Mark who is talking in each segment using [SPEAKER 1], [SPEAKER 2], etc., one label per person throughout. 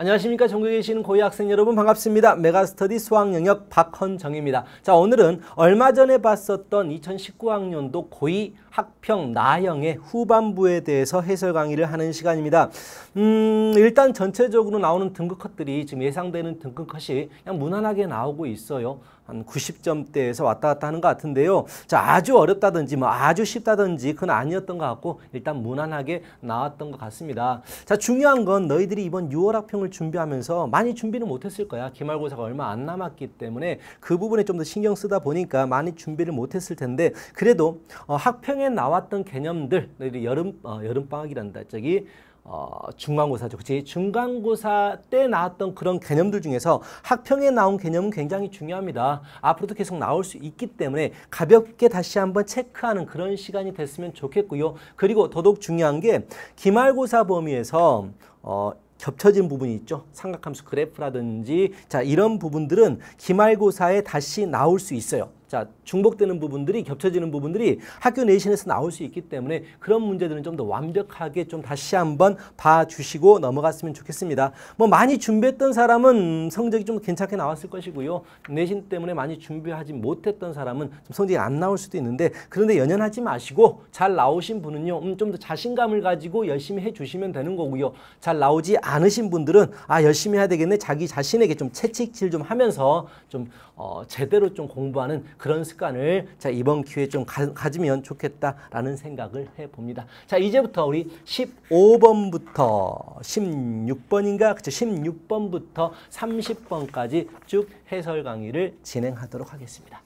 [SPEAKER 1] 안녕하십니까 전국에 계시는 고위 학생 여러분 반갑습니다. 메가스터디 수학 영역 박헌정입니다. 자 오늘은 얼마 전에 봤었던 2019학년도 고위 학평 나형의 후반부에 대해서 해설 강의를 하는 시간입니다. 음 일단 전체적으로 나오는 등급컷들이 지금 예상되는 등급컷이 그냥 무난하게 나오고 있어요. 한 90점대에서 왔다 갔다 하는 것 같은데요. 자, 아주 어렵다든지 뭐 아주 쉽다든지 그건 아니었던 것 같고 일단 무난하게 나왔던 것 같습니다. 자, 중요한 건 너희들이 이번 6월 학평을 준비하면서 많이 준비는 못했을 거야. 기말고사가 얼마 안 남았기 때문에 그 부분에 좀 더 신경 쓰다 보니까 많이 준비를 못했을 텐데 그래도 어, 학평에 나왔던 개념들 너희들이 여름 어, 여름 방학이란다. 저기 어, 중간고사죠. 그치? 중간고사 때 나왔던 그런 개념들 중에서 학평에 나온 개념은 굉장히 중요합니다. 앞으로도 계속 나올 수 있기 때문에 가볍게 다시 한번 체크하는 그런 시간이 됐으면 좋겠고요. 그리고 더더욱 중요한 게 기말고사 범위에서 어, 겹쳐진 부분이 있죠. 삼각함수 그래프라든지 자 이런 부분들은 기말고사에 다시 나올 수 있어요. 자 중복되는 부분들이 겹쳐지는 부분들이 학교 내신에서 나올 수 있기 때문에 그런 문제들은 좀 더 완벽하게 좀 다시 한번 봐주시고 넘어갔으면 좋겠습니다. 뭐 많이 준비했던 사람은 성적이 좀 괜찮게 나왔을 것이고요. 내신 때문에 많이 준비하지 못했던 사람은 좀 성적이 안 나올 수도 있는데 그런데 연연하지 마시고 잘 나오신 분은요. 음, 좀더 자신감을 가지고 열심히 해주시면 되는 거고요. 잘 나오지 않으신 분들은 아 열심히 해야 되겠네 자기 자신에게 좀 채찍질 좀 하면서 좀 어, 제대로 좀 공부하는 그런 습관을 자 이번 기회에 좀 가, 가 지면 좋겠다라는 생각을 해봅니다. 자 이제부터 우리 15번부터 16번인가 그쵸 16번부터 30번까지 쭉 해설 강의를 진행하도록 하겠습니다.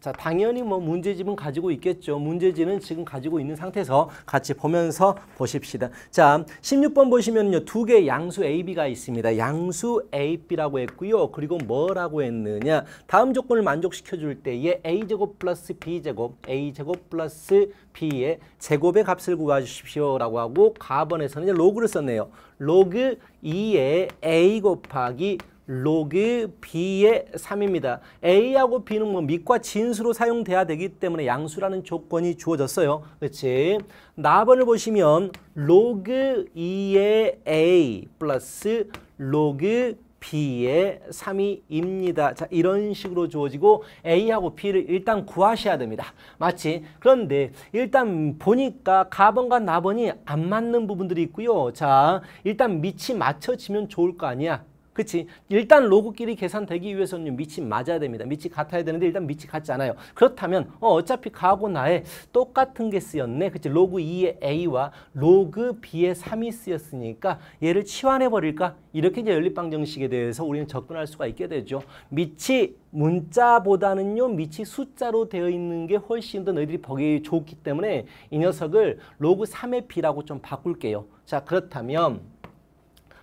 [SPEAKER 1] 자, 당연히 뭐 문제집은 가지고 있겠죠. 문제지는 지금 가지고 있는 상태에서 같이 보면서 보십시다. 자, 16번 보시면요. 두 개의 양수 AB가 있습니다. 양수 AB라고 했고요. 그리고 뭐라고 했느냐. 다음 조건을 만족시켜 줄 때에 A제곱 플러스 B제곱, A제곱 플러스 B의 제곱의 값을 구하십시오라고 하고 가번에서는 로그를 썼네요. 로그 2의 A 곱하기 로그 B의 3입니다. A하고 B는 뭐 밑과 진수로 사용돼야 되기 때문에 양수라는 조건이 주어졌어요. 그렇지? 나번을 보시면 로그 2의 A 플러스 로그 B의 3이입니다. 자, 이런 식으로 주어지고 A하고 B를 일단 구하셔야 됩니다. 마치 그런데 일단 보니까 가번과 나번이 안 맞는 부분들이 있고요. 자, 일단 밑이 맞춰지면 좋을 거 아니야. 그치? 일단 로그끼리 계산되기 위해서는 밑이 맞아야 됩니다. 밑이 같아야 되는데 일단 밑이 같지 않아요. 그렇다면 어, 차피 가하고 나에 똑같은 게 쓰였네. 그치? 로그 2의 A와 로그 B의 3이 쓰였으니까 얘를 치환해버릴까? 이렇게 이제 연립방정식에 대해서 우리는 접근할 수가 있게 되죠. 밑이 문자보다는요. 밑이 숫자로 되어 있는 게 훨씬 더 너희들이 보기 좋기 때문에 이 녀석을 로그 3의 B라고 좀 바꿀게요. 자 그렇다면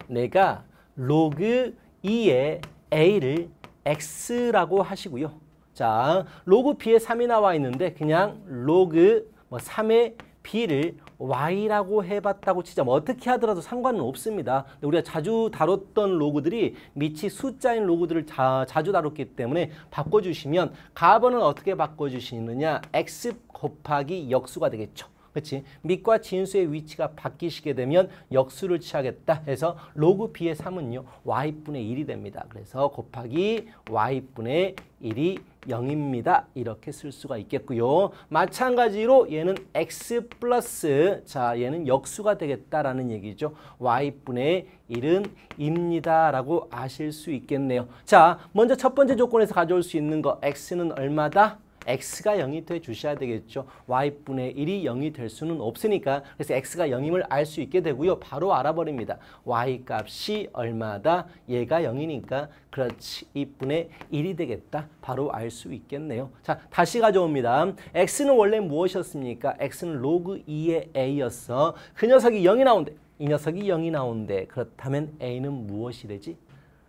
[SPEAKER 1] 내가 로그 2에 a를 x라고 하시고요. 자, 로그 b에 3이 나와 있는데 그냥 로그 뭐 3의 b를 y라고 해봤다고 치자 뭐 어떻게 하더라도 상관은 없습니다. 근데 우리가 자주 다뤘던 로그들이 미치 숫자인 로그들을 자, 자주 다뤘기 때문에 바꿔주시면 가번은 어떻게 바꿔주시느냐 x 곱하기 역수가 되겠죠. 그렇지? 밑과 진수의 위치가 바뀌시게 되면 역수를 취하겠다 해서 로그 b의 3은요. y분의 1이 됩니다. 그래서 곱하기 y분의 1이 0입니다. 이렇게 쓸 수가 있겠고요. 마찬가지로 얘는 x 플러스 자 얘는 역수가 되겠다라는 얘기죠. y분의 1은 입니다. 라고 아실 수 있겠네요. 자 먼저 첫 번째 조건에서 가져올 수 있는 거 x는 얼마다? x가 0이 돼 주셔야 되겠죠. y분의 1이 0이 될 수는 없으니까 그래서 x가 0임을 알 수 있게 되고요. 바로 알아버립니다. y값이 얼마다 얘가 0이니까 그렇지 2분의 1이 되겠다. 바로 알 수 있겠네요. 자 다시 가져옵니다. x는 원래 무엇이었습니까? x는 로그 2의 a였어. 그 녀석이 0이 나온대. 이 녀석이 0이 나온대. 그렇다면 a는 무엇이 되지?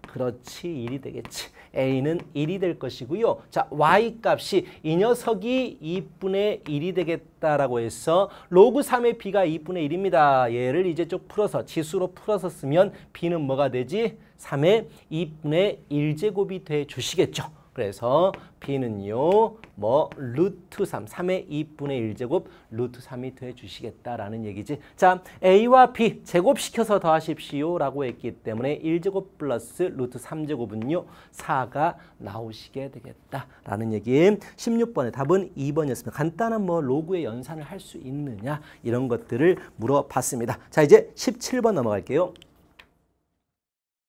[SPEAKER 1] 그렇지 1이 되겠지. a는 1이 될 것이고요. 자, y값이 이 녀석이 2분의 1이 되겠다라고 해서 로그 3의 b가 2분의 1입니다. 얘를 이제 쭉 풀어서 지수로 풀어서 쓰면 b는 뭐가 되지? 3의 2분의 1제곱이 돼 주시겠죠. 그래서 B는요. 뭐 루트 3, 3의 2분의 1제곱 루트 3이 돼주시겠다라는 얘기지. 자, A와 B 제곱시켜서 더하십시오 라고 했기 때문에 1제곱 플러스 루트 3제곱은요. 4가 나오시게 되겠다라는 얘기. 16번의 답은 2번이었습니다. 간단한 뭐 로그의 연산을 할 수 있느냐 이런 것들을 물어봤습니다. 자, 이제 17번 넘어갈게요.